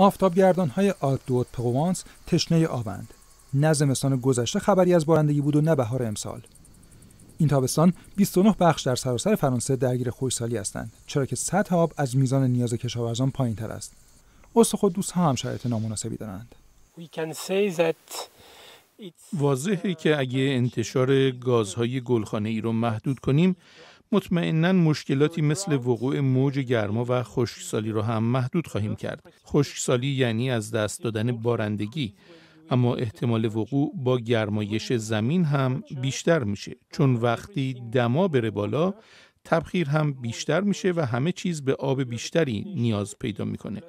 آفتابگردان های آلپ دوت پروانس تشنه آوند نه زمستان گذشته خبری از بارندگی بود و نه بهار امسال این تابستان 29 بخش در سراسر فرانسه درگیر خوشسالی هستند چرا که سطح آب از میزان نیاز کشاورزان پایین تر است خود دوست هم شرایط نامناسبی دارند واضحه که اگه انتشار گازهای گلخانه ای رو محدود کنیم مطمئنا مشکلاتی مثل وقوع موج گرما و خشکسالی را هم محدود خواهیم کرد. خشکسالی یعنی از دست دادن بارندگی اما احتمال وقوع با گرمایش زمین هم بیشتر میشه چون وقتی دما بره بالا تبخیر هم بیشتر میشه و همه چیز به آب بیشتری نیاز پیدا میکنه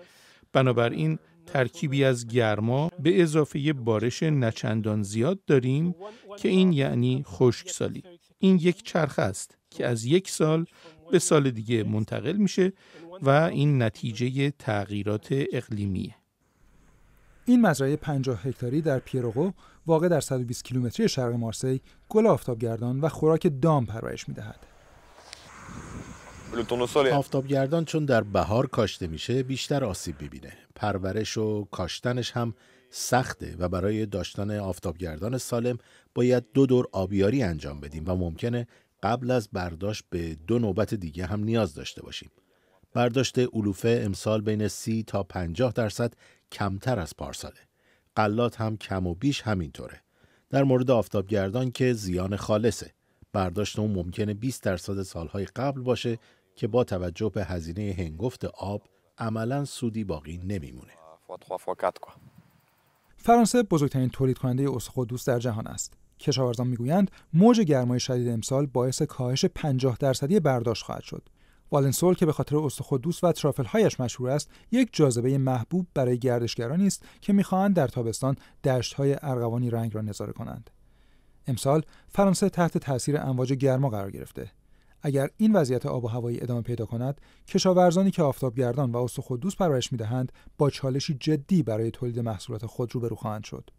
بنابراین ترکیبی از گرما به اضافه بارش نچندان زیاد داریم که این یعنی خشکسالی این یک چرخ است که از یک سال به سال دیگه منتقل میشه و این نتیجه تغییرات اقلیمیه این مزرعه 50 هکتاری در پیروغو واقع در 120 کیلومتری شرق مارسی گل آفتابگردان و خوراک دام پرورش میدهد. آفتابگردان چون در بهار کاشته میشه بیشتر آسیب ببینه. پرورش و کاشتنش هم سخته و برای داشتن آفتابگردان سالم باید دو دور آبیاری انجام بدیم و ممکنه قبل از برداشت به دو نوبت دیگه هم نیاز داشته باشیم. برداشت علوفه امسال بین 30 تا 50 درصد کمتر از پارساله. قلات هم کم و بیش همینطوره. در مورد آفتابگردان که زیان خالصه. برداشت اون ممکنه 20 درصد سالهای قبل باشه که با توجه به هزینه هنگفت آب عملا سودی باقی نمیمونه. فرانسه بزرگترین تولید کننده در جهان است کشاورزان میگویند موج گرمای شدید امسال باعث کاهش 50 درصدی برداشت خواهد شد والنسول که به خاطر استخودوس و هایش مشهور است یک جاذبه محبوب برای گردشگرانی است که میخواهند در تابستان دشتهای ارغوانی رنگ را نظاره کنند امسال فرانسه تحت تاثیر امواج گرما قرار گرفته اگر این وضعیت آب و هوایی ادامه پیدا کند کشاورزانی که آفتابگردان و دوست پرورش میدهند با چالشی جدی برای تولید محصولات خود روبرو خواهند شد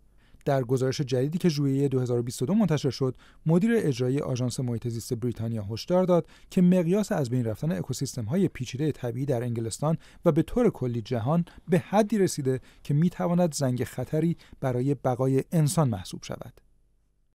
در گزارش جدیدی که ژوئیه 2022 منتشر شد مدیر اجرایی آژانس محیط زیست بریتانیا هشدار داد که مقیاس از بین رفتن اکوسیستم های پیچیده طبیعی در انگلستان و به طور کلی جهان به حدی رسیده که میتواند زنگ خطری برای بقای انسان محسوب شود